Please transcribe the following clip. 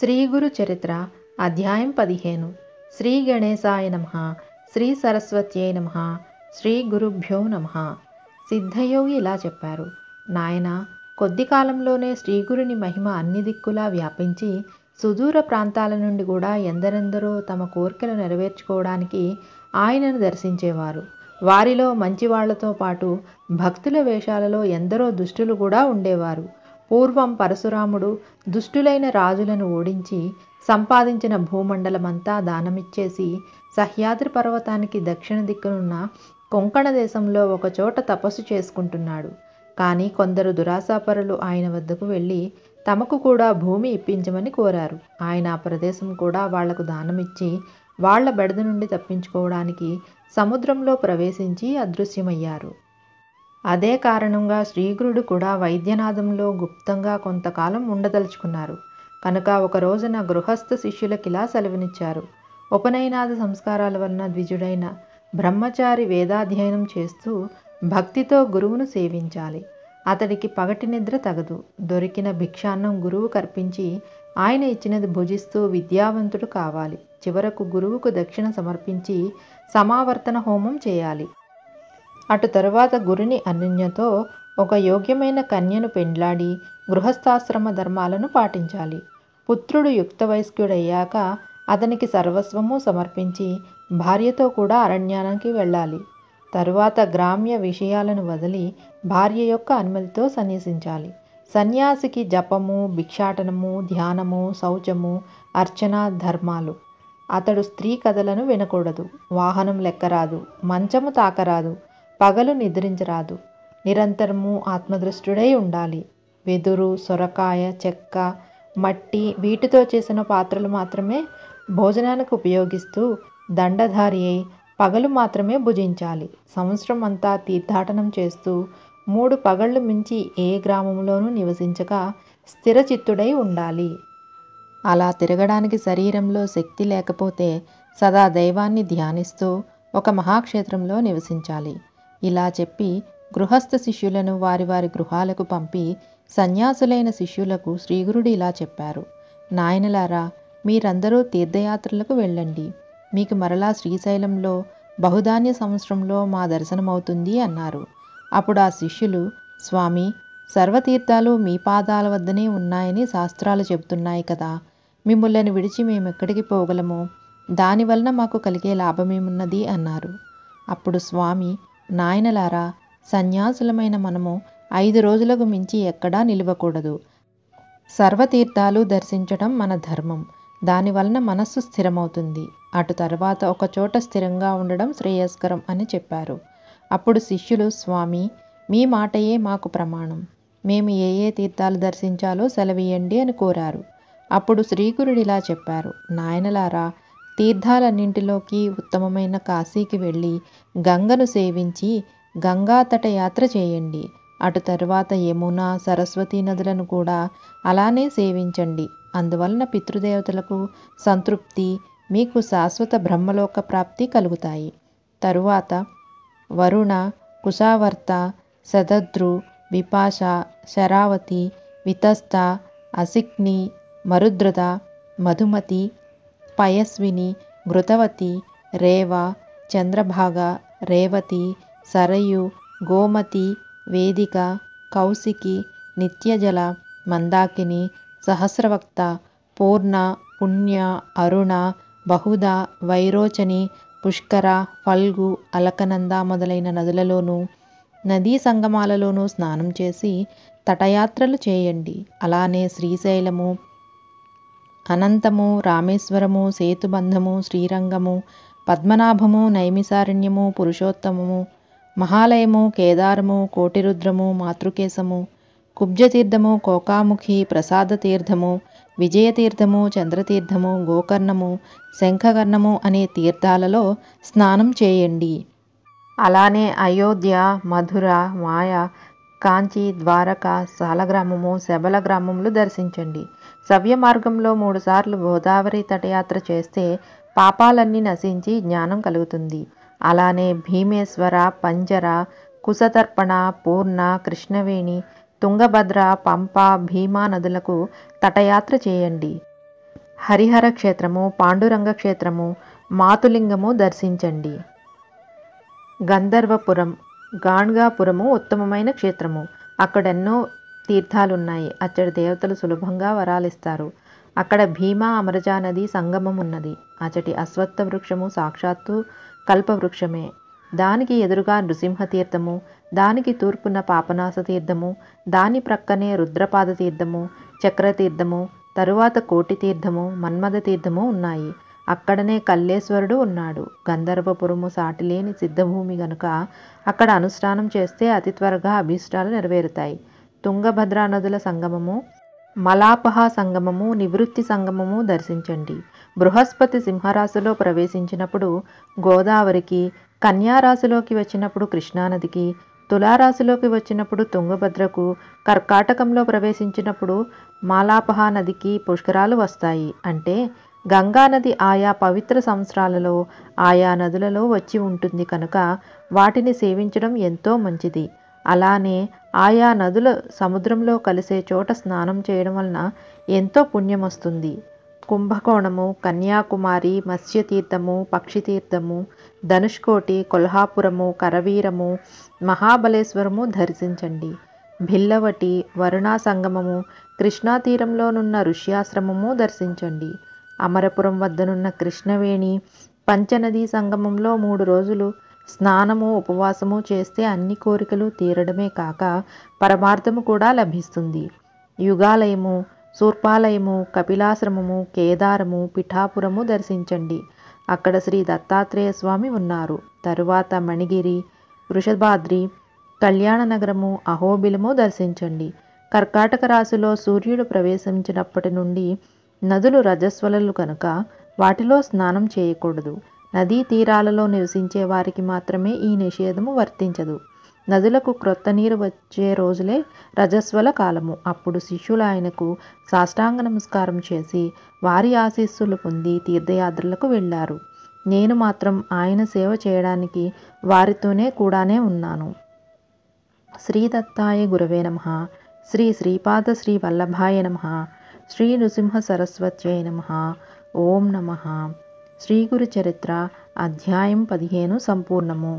శ్రీ గురు చరిత్ర అధ్యాయం పదిహేను శ్రీ గణేశాయ నమ శ్రీ సరస్వత్యై నమ శ్రీ గురుభ్యో నమ సిద్ధయోగి ఇలా చెప్పారు నాయన కొద్ది కాలంలోనే శ్రీగురుని మహిమ అన్ని దిక్కులా వ్యాపించి సుదూర ప్రాంతాల నుండి కూడా ఎందరెందరో తమ కోరికలు నెరవేర్చుకోవడానికి ఆయనను దర్శించేవారు వారిలో మంచివాళ్లతో పాటు భక్తుల వేషాలలో ఎందరో దుష్టులు కూడా ఉండేవారు పూర్వం పరశురాముడు దుష్టులైన రాజులను ఓడించి సంపాదించిన భూమండలమంతా దానమిచ్చేసి సహ్యాద్రి పర్వతానికి దక్షిణ దిక్కునున్న కొంకణ దేశంలో ఒకచోట తపస్సు చేసుకుంటున్నాడు కానీ కొందరు దురాశాపరులు ఆయన వద్దకు వెళ్ళి తమకు కూడా భూమి ఇప్పించమని కోరారు ఆయన ఆ ప్రదేశం కూడా వాళ్లకు దానమిచ్చి వాళ్ల బెడద నుండి తప్పించుకోవడానికి సముద్రంలో ప్రవేశించి అదృశ్యమయ్యారు అదే కారణంగా శ్రీగురుడు కూడా వైద్యనాథంలో గుప్తంగా కొంతకాలం ఉండదలుచుకున్నారు కనుక ఒక రోజున గృహస్థ శిష్యులకిలా సెలవునిచ్చారు ఉపనయనాథ సంస్కారాల వలన ద్విజుడైన బ్రహ్మచారి వేదాధ్యయనం చేస్తూ భక్తితో గురువును సేవించాలి అతడికి పగటి నిద్ర తగదు దొరికిన భిక్షాన్నం గురువు కర్పించి ఆయన ఇచ్చినది భుజిస్తూ విద్యావంతుడు కావాలి చివరకు గురువుకు దక్షిణ సమర్పించి సమావర్తన హోమం చేయాలి అటు తరువాత గురుని అనన్యతో ఒక యోగ్యమైన కన్యను పెండ్లాడి గృహస్థాశ్రమ ధర్మాలను పాటించాలి పుత్రుడు యుక్త వయస్కుడయ్యాక అతనికి సర్వస్వము సమర్పించి భార్యతో కూడా అరణ్యానికి వెళ్ళాలి తరువాత గ్రామ్య విషయాలను వదిలి భార్య యొక్క అనుమతితో సన్యసించాలి సన్యాసికి జపము భిక్షాటనము ధ్యానము శౌచము అర్చన ధర్మాలు అతడు స్త్రీ కథలను వినకూడదు వాహనం లెక్కరాదు మంచము తాకరాదు పగలు నిద్రించరాదు నిరంతరము ఆత్మదృష్టుడై ఉండాలి వెదురు సొరకాయ చెక్క మట్టి వీటితో చేసిన పాత్రలు మాత్రమే భోజనానికి ఉపయోగిస్తూ దండధారి అయి పగలు మాత్రమే భుజించాలి సంవత్సరం అంతా తీర్థాటనం చేస్తూ మూడు పగళ్ళు మించి ఏ గ్రామంలోనూ స్థిర స్థిరచిత్తుడై ఉండాలి అలా తిరగడానికి శరీరంలో శక్తి లేకపోతే సదా దైవాన్ని ధ్యానిస్తూ ఒక మహాక్షేత్రంలో నివసించాలి ఇలా చెప్పి గృహస్థ శిష్యులను వారి వారి గృహాలకు పంపి సన్యాసులైన శిష్యులకు శ్రీగురుడు ఇలా చెప్పారు నాయనలారా మీరందరూ తీర్థయాత్రలకు వెళ్ళండి మీకు మరలా శ్రీశైలంలో బహుధాన్య సంవత్సరంలో మా దర్శనమవుతుంది అన్నారు అప్పుడు ఆ శిష్యులు స్వామి సర్వతీర్థాలు మీ పాదాల వద్దనే ఉన్నాయని శాస్త్రాలు చెబుతున్నాయి కదా మిమ్మల్ని విడిచి మేమెక్కడికి పోగలము దానివలన మాకు కలిగే లాభమేమున్నది అన్నారు అప్పుడు స్వామి నాయనలారా సన్యాసులమైన మనము ఐదు రోజులకు మించి ఎక్కడా నిలవకూడదు సర్వతీర్థాలు దర్శించడం మన ధర్మం దానివలన మనస్సు స్థిరమవుతుంది అటు తర్వాత ఒకచోట స్థిరంగా ఉండడం శ్రేయస్కరం అని చెప్పారు అప్పుడు శిష్యులు స్వామి మీ మాటయే మాకు ప్రమాణం మేము ఏ ఏ తీర్థాలు దర్శించాలో సెలవియండి అని కోరారు అప్పుడు శ్రీకురుడిలా చెప్పారు నాయనలారా తీర్థాలన్నింటిలోకి ఉత్తమమైన కాశీకి వెళ్ళి గంగను సేవించి గంగాతట యాత్ర చేయండి అటు తరువాత యమున సరస్వతీ నదులను కూడా అలానే సేవించండి అందువలన పితృదేవతలకు సంతృప్తి మీకు శాశ్వత బ్రహ్మలోక ప్రాప్తి కలుగుతాయి తరువాత వరుణ కుశావర్త శతద్రు విపాష శరావతి వితస్థ అసిక్ని మరుద్రత మధుమతి పయస్విని మృతవతి రేవ చంద్రభాగ రేవతి సరయు గోమతి వేదిక కౌశికి నిత్యజల మందాకిని సహస్రవక్త పూర్ణ పుణ్య అరుణ బహుద వైరోచని పుష్కర ఫల్గు అలకనంద మొదలైన నదులలోనూ నదీ సంగమాలలోనూ స్నానం చేసి తటయాత్రలు చేయండి అలానే శ్రీశైలము అనంతము రామేశ్వరము సేతుబంధము శ్రీరంగము పద్మనాభము నైమిసారణ్యము పురుషోత్తమము మహాలయము కేదారము కోటిరుద్రము మాతృకేశము కుబ్జతీర్థము కోకాముఖి ప్రసాద తీర్థము విజయతీర్థము చంద్రతీర్థము గోకర్ణము శంఖకర్ణము అనే తీర్థాలలో స్నానం చేయండి అలానే అయోధ్య మధుర మాయ కాంచి ద్వారక సాలగ్రామము శబల గ్రామములు దర్శించండి సవ్య మార్గంలో మూడుసార్లు గోదావరి తటయాత్ర చేస్తే పాపాలన్నీ నశించి జ్ఞానం కలుగుతుంది అలానే భీమేశ్వర పంజర కుశతర్పణ పూర్ణ కృష్ణవేణి తుంగభద్ర పంప భీమా నదులకు తటయాత్ర చేయండి హరిహర క్షేత్రము పాండురంగ క్షేత్రము మాతులింగము దర్శించండి గంధర్వపురం గాణ్గాపురము ఉత్తమమైన క్షేత్రము అక్కడెన్నో తీర్థాలున్నాయి అచ్చడి దేవతలు సులభంగా వరాలిస్తారు అక్కడ భీమా అమరజా నది సంగమం ఉన్నది అచటి అశ్వత్థ వృక్షము సాక్షాత్తు కల్పవృక్షమే దానికి ఎదురుగా నృసింహ తీర్థము దానికి తూర్పున పాపనాస తీర్థము దాని ప్రక్కనే రుద్రపాద తీర్థము చక్రతీర్థము తరువాత కోటి తీర్థము మన్మథ తీర్థము ఉన్నాయి అక్కడనే కల్లేశ్వరుడు ఉన్నాడు గంధర్వపురము సాటిలేని సిద్ధభూమి గనుక అక్కడ అనుష్ఠానం చేస్తే అతి త్వరగా అభీష్టాలు నెరవేరుతాయి తుంగభద్రా నదుల సంగమము మలాపహ సంగమము నివృత్తి సంగమము దర్శించండి బృహస్పతి సింహరాశిలో ప్రవేశించినప్పుడు గోదావరికి కన్యారాశిలోకి వచ్చినప్పుడు కృష్ణానదికి తులారాశిలోకి వచ్చినప్పుడు తుంగభద్రకు కర్కాటకంలో ప్రవేశించినప్పుడు మాలాపహ నదికి పుష్కరాలు వస్తాయి అంటే గంగానది ఆయా పవిత్ర సంవత్సరాలలో ఆయా నదులలో వచ్చి ఉంటుంది కనుక వాటిని సేవించడం ఎంతో మంచిది అలానే ఆయా నదుల సముద్రంలో కలిసే చోట స్నానం చేయడం వలన ఎంతో పుణ్యం వస్తుంది కుంభకోణము కన్యాకుమారి మత్స్యతీర్థము పక్షితీర్థము ధనుష్కోటి కొల్హాపురము కరవీరము మహాబలేశ్వరము దర్శించండి భిల్లవటి వరుణా సంగమము కృష్ణా తీరంలోనున్న ఋష్యాశ్రమము దర్శించండి అమరపురం వద్దనున్న కృష్ణవేణి పంచనదీ సంగమంలో మూడు రోజులు స్నానము ఉపవాసము చేస్తే అన్ని కోరికలు తీరడమే కాక పరమార్థము కూడా లభిస్తుంది యుగాలయము శూర్పాలయము కపిలాశ్రమము కేదారము పిఠాపురము దర్శించండి అక్కడ శ్రీ దత్తాత్రేయ స్వామి ఉన్నారు తరువాత మణిగిరి వృషభాద్రి కళ్యాణ నగరము అహోబిలము దర్శించండి కర్కాటక రాశిలో సూర్యుడు ప్రవేశించినప్పటి నుండి నదులు రజస్వలలు కనుక వాటిలో స్నానం చేయకూడదు నదీ తీరాలలో నివసించే వారికి మాత్రమే ఈ నిషేధము వర్తించదు నదులకు క్రొత్త నీరు వచ్చే రోజులే రజస్వల కాలము అప్పుడు శిష్యులు ఆయనకు సాష్టాంగ నమస్కారం చేసి వారి ఆశీస్సులు పొంది తీర్థయాత్రలకు వెళ్ళారు నేను మాత్రం ఆయన సేవ చేయడానికి వారితోనే కూడానే ఉన్నాను శ్రీ దత్తాయ గురవే నమ శ్రీ శ్రీపాద శ్రీ వల్లభాయ నమ శ్రీ నృసింహ సరస్వత్యై నమ ఓం నమ శ్రీ గురు చరిత్ర అధ్యాయం పదిహేను సంపూర్ణము